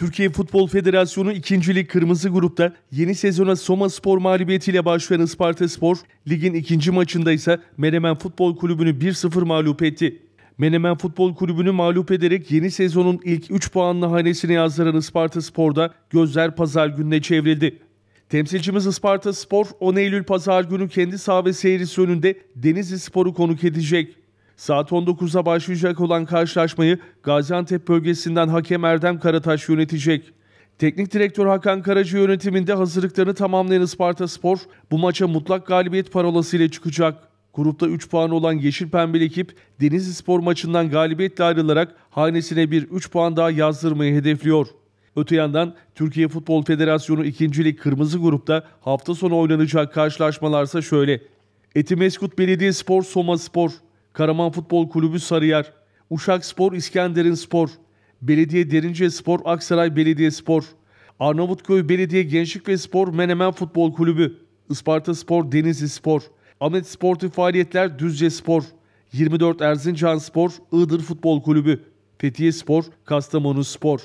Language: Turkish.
Türkiye Futbol Federasyonu 2. Lig Kırmızı Grup'ta yeni sezona Soma Spor mağlubiyetiyle başlayan Isparta Spor, ligin ikinci maçında ise Menemen Futbol Kulübü'nü 1-0 mağlup etti. Menemen Futbol Kulübü'nü mağlup ederek yeni sezonun ilk 3 puanlı hanesini yazdıran Isparta Spor'da gözler pazar gününe çevrildi. Temsilcimiz Isparta Spor 10 Eylül pazar günü kendi saha ve seyircisi önünde Denizli Spor'u konuk edecek. Saat 19'a başlayacak olan karşılaşmayı Gaziantep bölgesinden hakem Erdem Karataş yönetecek. Teknik direktör Hakan Karaca yönetiminde hazırlıklarını tamamlayan Isparta Spor bu maça mutlak galibiyet parolası ile çıkacak. Grupta 3 puan olan Yeşil Pembeli ekip Denizli Spor maçından galibiyetle ayrılarak hanesine bir 3 puan daha yazdırmayı hedefliyor. Öte yandan Türkiye Futbol Federasyonu 2. Lig Kırmızı Grup'ta hafta sonu oynanacak karşılaşmalarsa şöyle. Etimeskut Belediye Spor Soma Spor Karaman Futbol Kulübü Sarıyer, Uşak Spor İskender'in Spor, Belediye Derince Spor Aksaray Belediye Spor, Arnavutköy Belediye Gençlik ve Spor Menemen Futbol Kulübü, Isparta Spor Denizli Spor, Ahmet Sportif Faaliyetler Düzce Spor, 24 Erzincan Spor Iğdır Futbol Kulübü, Fethiye Spor Kastamonu Spor.